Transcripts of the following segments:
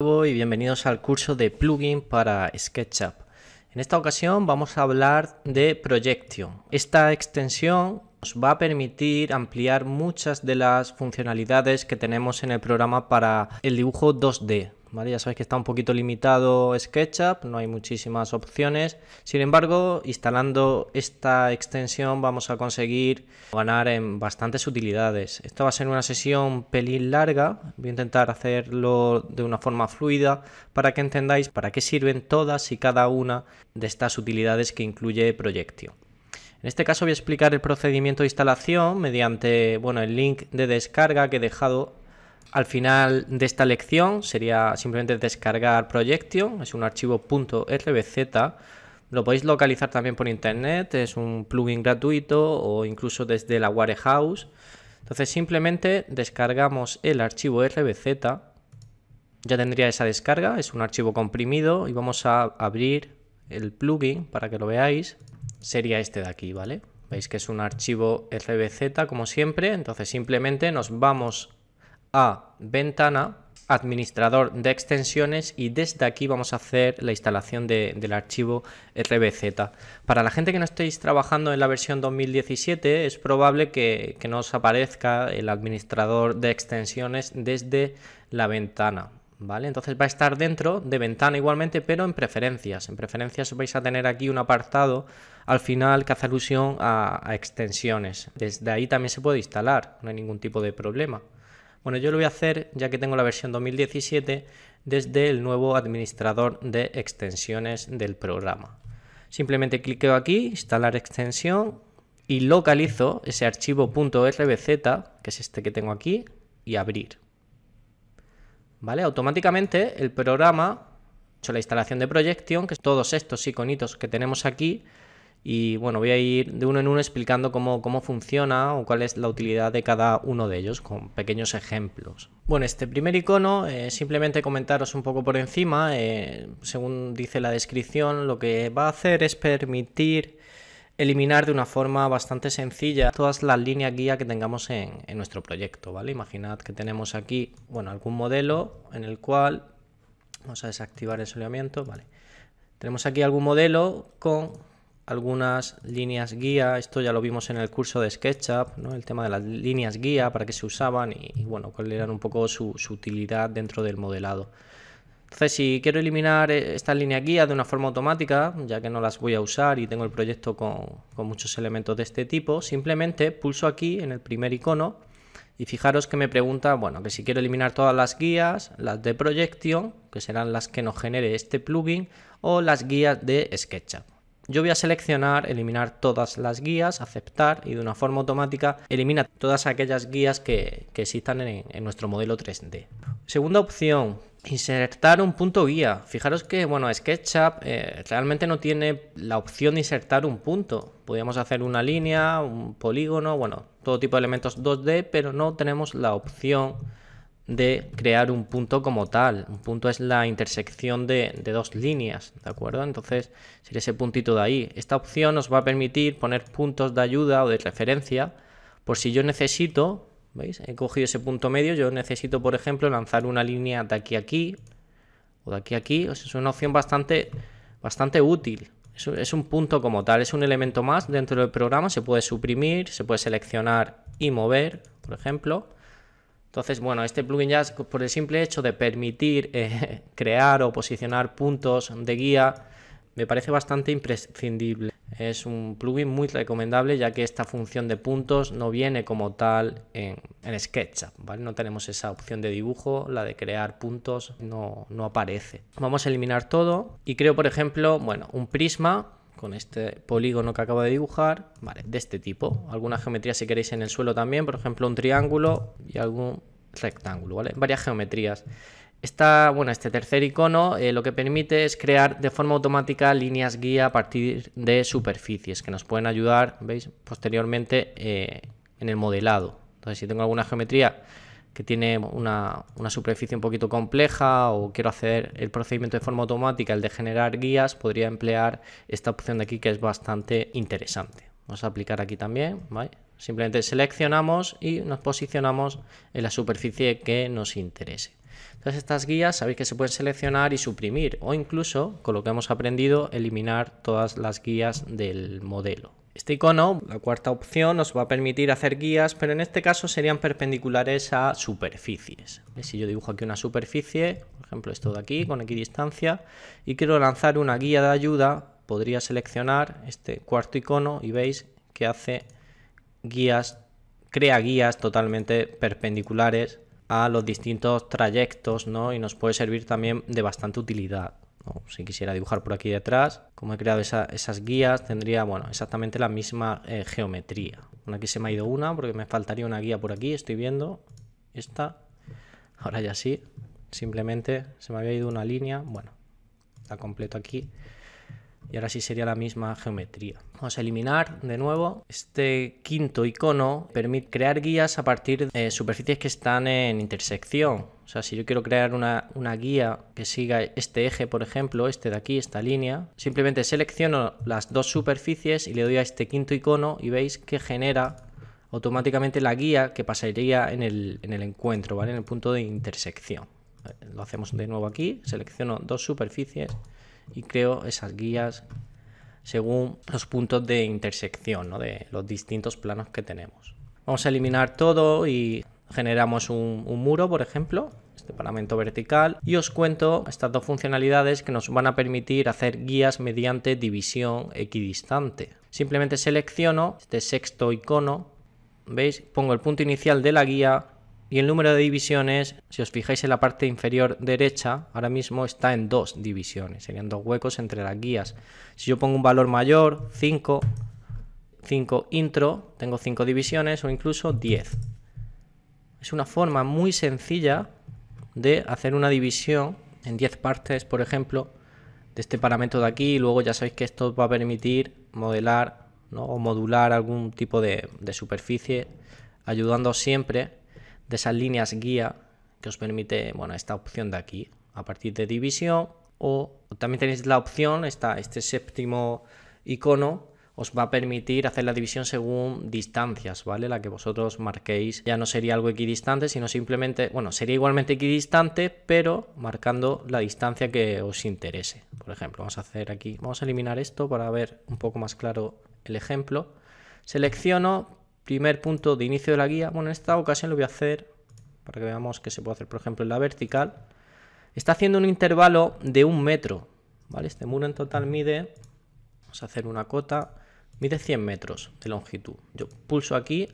y bienvenidos al curso de plugin para SketchUp. En esta ocasión vamos a hablar de Projection. Esta extensión nos va a permitir ampliar muchas de las funcionalidades que tenemos en el programa para el dibujo 2D. Ya sabéis que está un poquito limitado SketchUp, no hay muchísimas opciones. Sin embargo, instalando esta extensión vamos a conseguir ganar en bastantes utilidades. Esta va a ser una sesión pelín larga, voy a intentar hacerlo de una forma fluida para que entendáis para qué sirven todas y cada una de estas utilidades que incluye Proyectio. En este caso voy a explicar el procedimiento de instalación mediante bueno, el link de descarga que he dejado al final de esta lección sería simplemente descargar Projection, es un archivo .rbz, lo podéis localizar también por internet, es un plugin gratuito o incluso desde la warehouse. Entonces simplemente descargamos el archivo rbz, ya tendría esa descarga, es un archivo comprimido y vamos a abrir el plugin para que lo veáis. Sería este de aquí, ¿vale? Veis que es un archivo rbz como siempre, entonces simplemente nos vamos a ventana, administrador de extensiones y desde aquí vamos a hacer la instalación del archivo RBZ. Para la gente que no estéis trabajando en la versión 2017 es probable que, no os aparezca el administrador de extensiones desde la ventana. ¿Vale? Entonces va a estar dentro de ventana igualmente, pero en preferencias. En preferencias vais a tener aquí un apartado al final que hace alusión a, a extensiones. Desde ahí también se puede instalar, no hay ningún tipo de problema. Bueno, yo lo voy a hacer ya que tengo la versión 2017 desde el nuevo administrador de extensiones del programa. Simplemente cliqueo aquí, instalar extensión y localizo ese archivo .rbz, que es este que tengo aquí, y abrir. ¿Vale? Automáticamente el programa, hecho la instalación de Projection, que todos estos iconitos que tenemos aquí, y bueno, voy a ir de uno en uno explicando cómo, cómo funciona o cuál es la utilidad de cada uno de ellos con pequeños ejemplos. Bueno, este primer icono, eh, simplemente comentaros un poco por encima, eh, según dice la descripción, lo que va a hacer es permitir eliminar de una forma bastante sencilla todas las líneas guía que tengamos en, en nuestro proyecto, ¿vale? Imaginad que tenemos aquí, bueno, algún modelo en el cual, vamos a desactivar el soleamiento, ¿vale? Tenemos aquí algún modelo con algunas líneas guía, esto ya lo vimos en el curso de SketchUp, ¿no? el tema de las líneas guía, para qué se usaban y, bueno, cuál era un poco su, utilidad dentro del modelado. Entonces, si quiero eliminar eh, estas líneas guía de una forma automática, ya que no las voy a usar y tengo el proyecto con, muchos elementos de este tipo, simplemente pulso aquí en el primer icono y fijaros que me pregunta, bueno, que si quiero eliminar todas las guías, las de proyección que serán las que nos genere este plugin, o las guías de SketchUp. Yo voy a seleccionar eliminar todas las guías, aceptar y de una forma automática elimina todas aquellas guías que, existan en, nuestro modelo 3D. Segunda opción, Insertar un punto guía. Fijaros que, bueno, SketchUp eh, realmente no tiene la opción de insertar un punto. Podríamos hacer una línea, un polígono, bueno, todo tipo de elementos 2D, pero no tenemos la opción de crear un punto como tal. Un punto es la intersección de, dos líneas, ¿de acuerdo? Entonces sería ese puntito de ahí. Esta opción nos va a permitir poner puntos de ayuda o de referencia por si yo necesito, ¿veis? He cogido ese punto medio, yo necesito, por ejemplo, lanzar una línea de aquí a aquí o de aquí a aquí. es una opción bastante, bastante útil. es un punto como tal, es un elemento más dentro del programa, se puede suprimir, se puede seleccionar y mover, por ejemplo entonces, bueno, este plugin ya por el simple hecho de permitir eh, crear o posicionar puntos de guía me parece bastante imprescindible. Es un plugin muy recomendable ya que esta función de puntos no viene como tal en, en SketchUp, ¿vale? No tenemos esa opción de dibujo, la de crear puntos no, no aparece. Vamos a eliminar todo y creo, por ejemplo, bueno, un prisma con este polígono que acabo de dibujar, vale, de este tipo. Alguna geometría si queréis en el suelo también, por ejemplo un triángulo y algún rectángulo, ¿vale? Varias geometrías. Esta, bueno, este tercer icono eh, lo que permite es crear de forma automática líneas guía a partir de superficies que nos pueden ayudar, ¿veis? Posteriormente eh, en el modelado. Entonces, si tengo alguna geometría que tiene una, superficie un poquito compleja o quiero hacer el procedimiento de forma automática, el de generar guías, podría emplear esta opción de aquí que es bastante interesante. Vamos a aplicar aquí también, Simplemente seleccionamos y nos posicionamos en la superficie que nos interese. Entonces estas guías sabéis que se pueden seleccionar y suprimir o incluso, con lo que hemos aprendido, eliminar todas las guías del modelo. Este icono, la cuarta opción, nos va a permitir hacer guías, pero en este caso serían perpendiculares a superficies. Si yo dibujo aquí una superficie, por ejemplo esto de aquí, con equidistancia, y quiero lanzar una guía de ayuda, podría seleccionar este cuarto icono y veis que hace guías, crea guías totalmente perpendiculares a los distintos trayectos, ¿no? Y nos puede servir también de bastante utilidad. Si quisiera dibujar por aquí detrás, como he creado esas guías, tendría, bueno, exactamente la misma eh, geometría. aquí se me ha ido una porque me faltaría una guía por aquí, estoy viendo. Esta. Ahora ya sí. Simplemente se me había ido una línea. Bueno, la completo aquí y ahora sí sería la misma geometría. Vamos a eliminar de nuevo. Este quinto icono permite crear guías a partir de superficies que están en intersección. O sea, si yo quiero crear una, guía que siga este eje, por ejemplo, este de aquí, esta línea, simplemente selecciono las dos superficies y le doy a este quinto icono y veis que genera automáticamente la guía que pasaría en el, encuentro, ¿vale? En el punto de intersección. Lo hacemos de nuevo aquí, selecciono dos superficies y creo esas guías según los puntos de intersección de los distintos planos que tenemos. Vamos a eliminar todo y generamos un, un muro, por ejemplo, este paramento vertical, y os cuento estas dos funcionalidades que nos van a permitir hacer guías mediante división equidistante. Simplemente selecciono este sexto icono, ¿veis? Pongo el punto inicial de la guía y el número de divisiones, si os fijáis en la parte inferior derecha, ahora mismo está en dos divisiones, serían dos huecos entre las guías. Si yo pongo un valor mayor, 5, 5 intro, tengo 5 divisiones o incluso 10. Es una forma muy sencilla de hacer una división en 10 partes, por ejemplo, de este parámetro de aquí y luego ya sabéis que esto va a permitir modelar o modular algún tipo de, de superficie ayudando siempre de esas líneas guía que os permite, bueno, esta opción de aquí, a partir de división, o también tenéis la opción, está este séptimo icono, os va a permitir hacer la división según distancias, ¿vale? La que vosotros marquéis. Ya no sería algo equidistante, sino simplemente, bueno, sería igualmente equidistante, pero marcando la distancia que os interese. Por ejemplo, vamos a hacer aquí, vamos a eliminar esto para ver un poco más claro el ejemplo. Selecciono, primer punto de inicio de la guía. Bueno, en esta ocasión lo voy a hacer para que veamos que se puede hacer, por ejemplo, en la vertical. Está haciendo un intervalo de un metro, ¿vale? Este muro en total mide, vamos a hacer una cota, mide 100 metros de longitud. Yo pulso aquí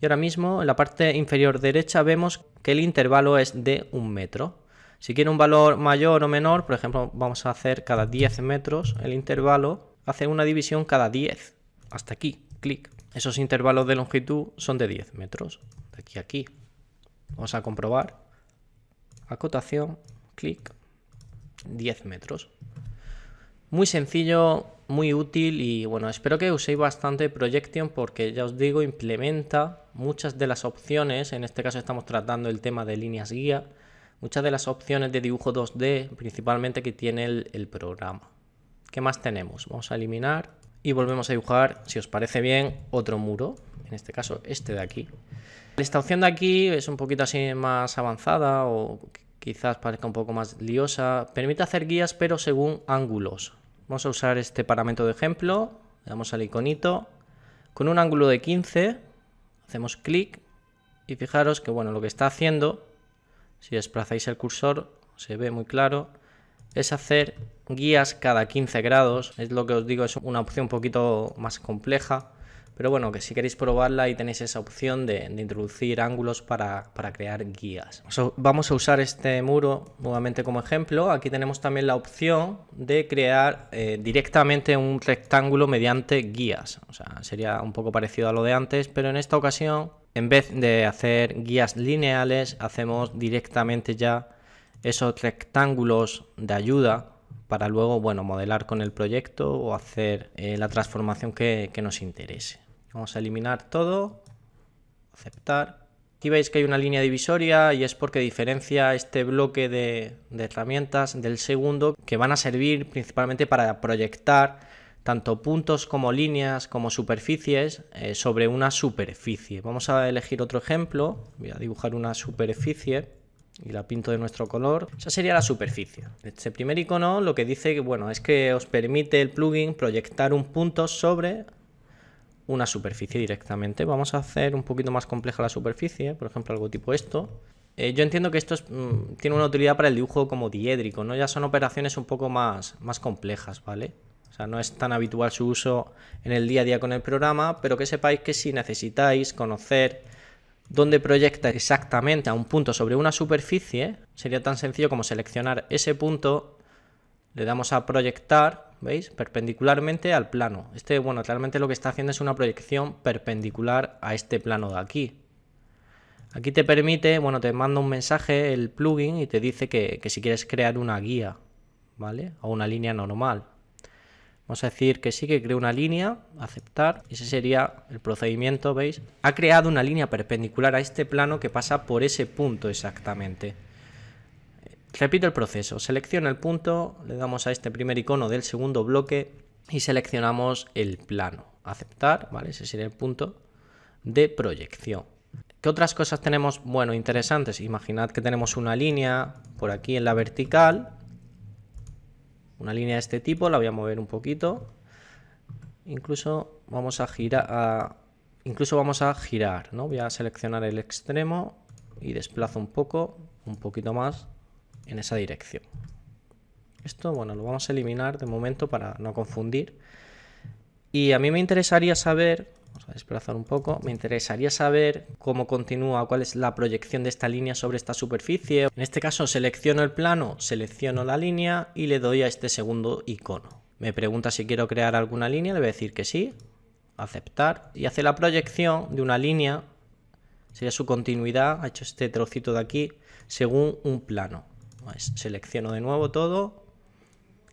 y ahora mismo en la parte inferior derecha vemos que el intervalo es de un metro. Si quiere un valor mayor o menor, por ejemplo, vamos a hacer cada 10 metros el intervalo, hace una división cada 10, hasta aquí, clic. Esos intervalos de longitud son de 10 metros, de aquí a aquí. Vamos a comprobar. Acotación, clic, 10 metros. Muy sencillo, muy útil y bueno, espero que uséis bastante Projection porque ya os digo, implementa muchas de las opciones, en este caso estamos tratando el tema de líneas guía, muchas de las opciones de dibujo 2D principalmente que tiene el, el programa. ¿Qué más tenemos? Vamos a eliminar y volvemos a dibujar, si os parece bien, otro muro, en este caso este de aquí. Esta opción de aquí es un poquito así más avanzada o quizás parezca un poco más liosa. Permite hacer guías pero según ángulos. Vamos a usar este paramento de ejemplo, le damos al iconito. Con un ángulo de 15 hacemos clic y fijaros que bueno, lo que está haciendo, si desplazáis el cursor, se ve muy claro, es hacer guías cada 15 grados. Es lo que os digo, es una opción un poquito más compleja. Pero bueno, que si queréis probarla y tenéis esa opción de, introducir ángulos para, crear guías. vamos a usar este muro nuevamente como ejemplo. Aquí tenemos también la opción de crear eh, directamente un rectángulo mediante guías. O sea, sería un poco parecido a lo de antes, pero en esta ocasión, en vez de hacer guías lineales, hacemos directamente ya esos rectángulos de ayuda para luego, bueno, modelar con el proyecto o hacer eh, la transformación que, nos interese. Vamos a eliminar todo, aceptar. Aquí veis que hay una línea divisoria y es porque diferencia este bloque de, herramientas del segundo que van a servir principalmente para proyectar tanto puntos como líneas como superficies eh, sobre una superficie. Vamos a elegir otro ejemplo, voy a dibujar una superficie y la pinto de nuestro color. Esa sería la superficie. Este primer icono lo que dice que, bueno, es que os permite el plugin proyectar un punto sobre una superficie directamente. Vamos a hacer un poquito más compleja la superficie, por ejemplo, algo tipo esto. Eh, yo entiendo que esto mm, tiene una utilidad para el dibujo como diédrico, ¿no? Ya son operaciones un poco más, más complejas, ¿vale? O sea, no es tan habitual su uso en el día a día con el programa, pero que sepáis que si necesitáis conocer donde proyecta exactamente a un punto sobre una superficie, sería tan sencillo como seleccionar ese punto, le damos a proyectar, ¿veis? Perpendicularmente al plano. Este, bueno, realmente lo que está haciendo es una proyección perpendicular a este plano de aquí. Aquí te permite, bueno, te manda un mensaje el plugin y te dice que, que si quieres crear una guía, ¿vale? O una línea normal. Vamos a decir que sí, que creo una línea, aceptar. Ese sería el procedimiento, ¿veis? Ha creado una línea perpendicular a este plano que pasa por ese punto exactamente. Repito el proceso. Selecciona el punto, le damos a este primer icono del segundo bloque y seleccionamos el plano. Aceptar, ¿vale? Ese sería el punto de proyección. ¿Qué otras cosas tenemos? Bueno, interesantes. Imaginad que tenemos una línea por aquí en la vertical una línea de este tipo, la voy a mover un poquito. Incluso vamos a girar, incluso vamos a girar, ¿no? Voy a seleccionar el extremo y desplazo un poco, un poquito más en esa dirección. Esto, bueno, lo vamos a eliminar de momento para no confundir. Y a mí me interesaría saber Vamos a desplazar un poco. Me interesaría saber cómo continúa, cuál es la proyección de esta línea sobre esta superficie. En este caso selecciono el plano, selecciono la línea y le doy a este segundo icono. Me pregunta si quiero crear alguna línea, le voy a decir que sí, aceptar y hace la proyección de una línea, sería su continuidad, ha hecho este trocito de aquí, según un plano. Pues, selecciono de nuevo todo,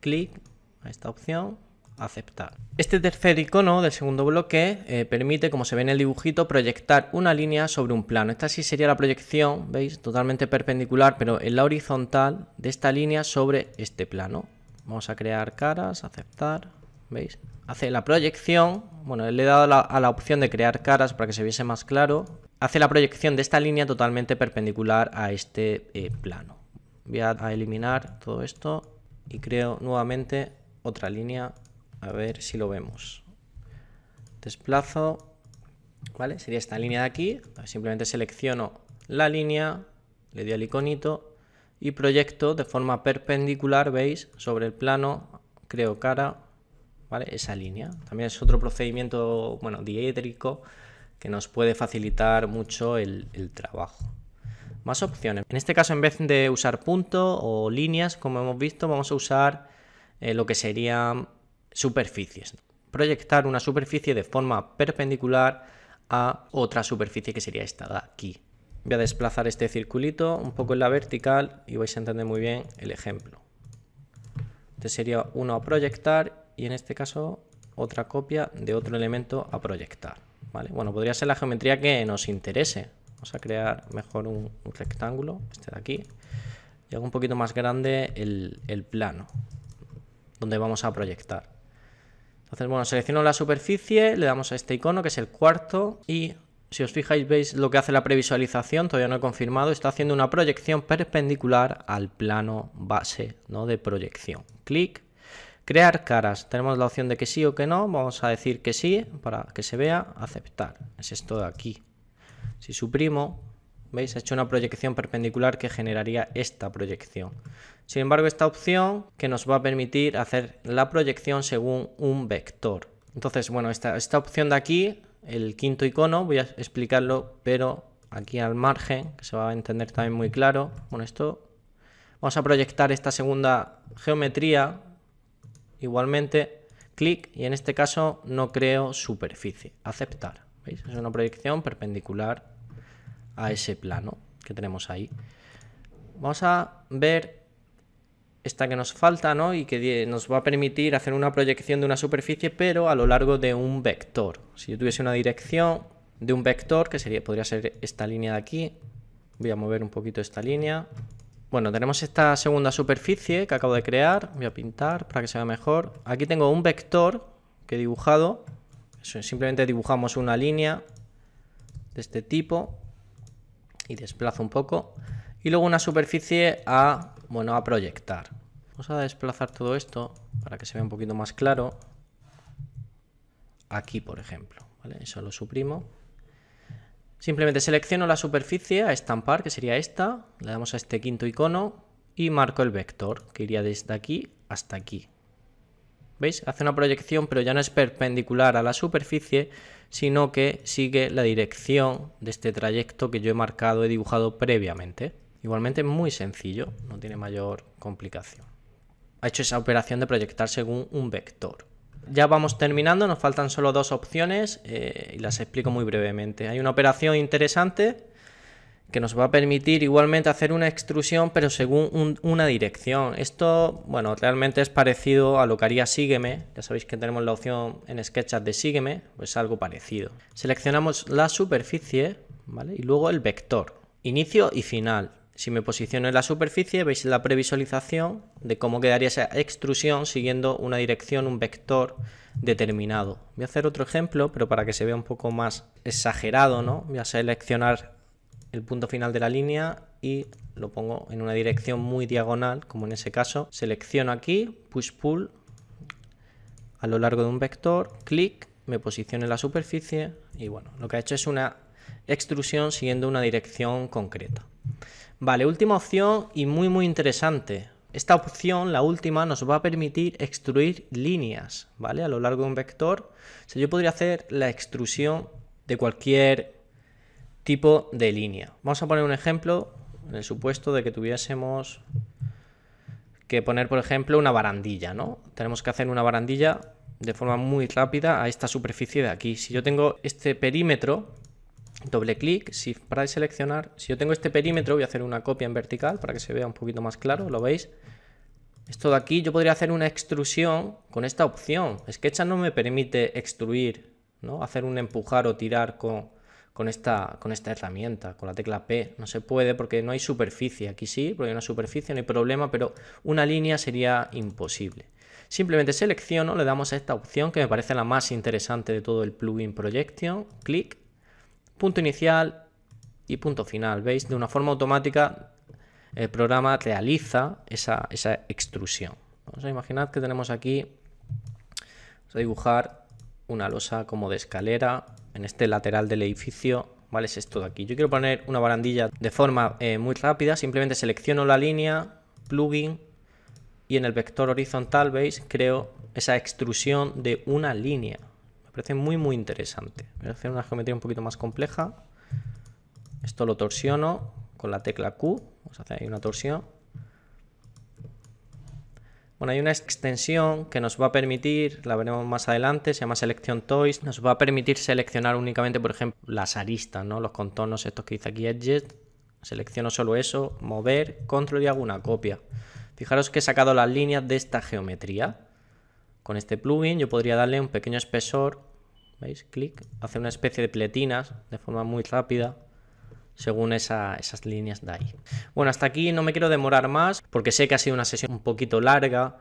clic a esta opción aceptar. Este tercer icono del segundo bloque eh, permite, como se ve en el dibujito, proyectar una línea sobre un plano. Esta sí sería la proyección, ¿veis? Totalmente perpendicular, pero en la horizontal de esta línea sobre este plano. Vamos a crear caras, aceptar, ¿veis? Hace la proyección, bueno, le he dado a la opción de crear caras para que se viese más claro. Hace la proyección de esta línea totalmente perpendicular a este eh, plano. Voy a eliminar todo esto y creo nuevamente otra línea a ver si lo vemos. Desplazo. ¿Vale? Sería esta línea de aquí. Simplemente selecciono la línea, le doy al iconito y proyecto de forma perpendicular, ¿veis? Sobre el plano, creo cara, ¿vale? Esa línea. También es otro procedimiento, bueno, que nos puede facilitar mucho el, trabajo. Más opciones. En este caso, en vez de usar punto o líneas, como hemos visto, vamos a usar eh, lo que sería superficies. Proyectar una superficie de forma perpendicular a otra superficie que sería esta de aquí. Voy a desplazar este circulito un poco en la vertical y vais a entender muy bien el ejemplo. Este sería uno a proyectar y en este caso otra copia de otro elemento a proyectar. ¿vale? Bueno, podría ser la geometría que nos interese. Vamos a crear mejor un, rectángulo, este de aquí, y hago un poquito más grande el plano donde vamos a proyectar. Entonces, bueno, selecciono la superficie, le damos a este icono que es el cuarto y si os fijáis veis lo que hace la previsualización, todavía no he confirmado, está haciendo una proyección perpendicular al plano base ¿no? de proyección. Clic, crear caras, tenemos la opción de que sí o que no, vamos a decir que sí para que se vea, aceptar, es esto de aquí. Si suprimo, ¿Veis? Ha hecho una proyección perpendicular que generaría esta proyección. Sin embargo, esta opción que nos va a permitir hacer la proyección según un vector. Entonces, bueno, esta, esta opción de aquí, el quinto icono, voy a explicarlo, pero aquí al margen, que se va a entender también muy claro. con esto... Vamos a proyectar esta segunda geometría igualmente clic y en este caso no creo superficie, aceptar. ¿Veis? Es una proyección perpendicular a ese plano que tenemos ahí. Vamos a ver esta que nos falta, ¿no? Y que nos va a permitir hacer una proyección de una superficie, pero a lo largo de un vector. Si yo tuviese una dirección de un vector, que sería, podría ser esta línea de aquí, voy a mover un poquito esta línea. Bueno, tenemos esta segunda superficie que acabo de crear, voy a pintar para que se vea mejor. Aquí tengo un vector que he dibujado, simplemente dibujamos una línea de este tipo y desplazo un poco. Y luego una superficie a, bueno, a proyectar. Vamos a desplazar todo esto para que se vea un poquito más claro. Aquí, por ejemplo. Eso lo suprimo. Simplemente selecciono la superficie a estampar, que sería esta. Le damos a este quinto icono y marco el vector, que iría desde aquí hasta aquí. ¿Veis? Hace una proyección, pero ya no es perpendicular a la superficie, sino que sigue la dirección de este trayecto que yo he marcado, he dibujado previamente. Igualmente es muy sencillo, no tiene mayor complicación. Ha hecho esa operación de proyectar según un vector. Ya vamos terminando, nos faltan solo dos opciones eh, y las explico muy brevemente. Hay una operación interesante que nos va a permitir igualmente hacer una extrusión pero según una dirección. Esto, bueno, realmente es parecido a lo que haría Sígueme, ya sabéis que tenemos la opción en SketchUp de Sígueme, pues algo parecido. Seleccionamos la superficie, ¿vale? Y luego el vector, inicio y final. Si me posiciono en la superficie, veis la previsualización de cómo quedaría esa extrusión siguiendo una dirección, un vector determinado. Voy a hacer otro ejemplo, pero para que se vea un poco más exagerado, ¿no? Voy a seleccionar el punto final de la línea y lo pongo en una dirección muy diagonal, como en ese caso. Selecciono aquí, push-pull, a lo largo de un vector, clic, me posiciono en la superficie y bueno, lo que ha hecho es una extrusión siguiendo una dirección concreta. Vale, última opción y muy muy interesante. Esta opción, la última, nos va a permitir extruir líneas, ¿vale? A lo largo de un vector. si yo podría hacer la extrusión de cualquier tipo de línea. Vamos a poner un ejemplo en el supuesto de que tuviésemos que poner, por ejemplo, una barandilla, ¿no? Tenemos que hacer una barandilla de forma muy rápida a esta superficie de aquí. Si yo tengo este perímetro, doble clic, si para seleccionar. Si yo tengo este perímetro, voy a hacer una copia en vertical para que se vea un poquito más claro, ¿lo veis? Esto de aquí yo podría hacer una extrusión con esta opción. Sketcha no me permite extruir, ¿no? Hacer un empujar o tirar con, con esta, con esta herramienta, con la tecla P. No se puede porque no hay superficie. Aquí sí, porque hay una superficie, no hay problema, pero una línea sería imposible. Simplemente selecciono, le damos a esta opción que me parece la más interesante de todo el plugin Projection, clic, punto inicial y punto final. ¿Veis? De una forma automática el programa realiza esa, esa extrusión. Vamos a imaginar que tenemos aquí, vamos a dibujar una losa como de escalera en este lateral del edificio, ¿vale? Es esto de aquí. Yo quiero poner una barandilla de forma eh, muy rápida, simplemente selecciono la línea, plugin, y en el vector horizontal, ¿veis? Creo esa extrusión de una línea. Me parece muy, muy interesante. Voy a hacer una geometría un poquito más compleja. Esto lo torsiono con la tecla Q. Vamos a hacer ahí una torsión. Bueno, hay una extensión que nos va a permitir, la veremos más adelante, se llama selección Toys, nos va a permitir seleccionar únicamente, por ejemplo, las aristas, ¿no? Los contornos estos que dice aquí Edges, selecciono solo eso, mover, control y hago una copia. Fijaros que he sacado las líneas de esta geometría. Con este plugin yo podría darle un pequeño espesor, ¿veis? Clic, hace una especie de pletinas de forma muy rápida según esas líneas de ahí. Bueno, hasta aquí no me quiero demorar más porque sé que ha sido una sesión un poquito larga.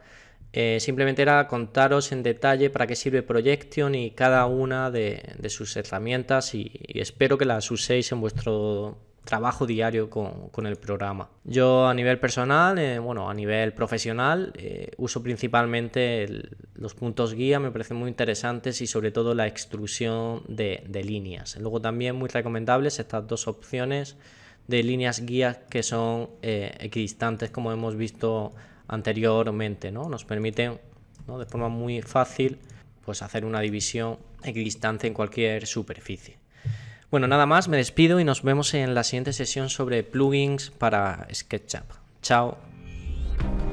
Eh, simplemente era contaros en detalle para qué sirve Projection y cada una de, sus herramientas y, y espero que las uséis en vuestro trabajo diario con, el programa. Yo a nivel personal, eh, bueno, a nivel profesional, eh, uso principalmente los puntos guía, me parecen muy interesantes y sobre todo la extrusión de, líneas. Luego también muy recomendables estas dos opciones de líneas guías que son eh, equidistantes como hemos visto anteriormente, ¿no? Nos permiten ¿no? de forma muy fácil pues hacer una división equidistante en cualquier superficie. Bueno, nada más, me despido y nos vemos en la siguiente sesión sobre plugins para SketchUp. Chao.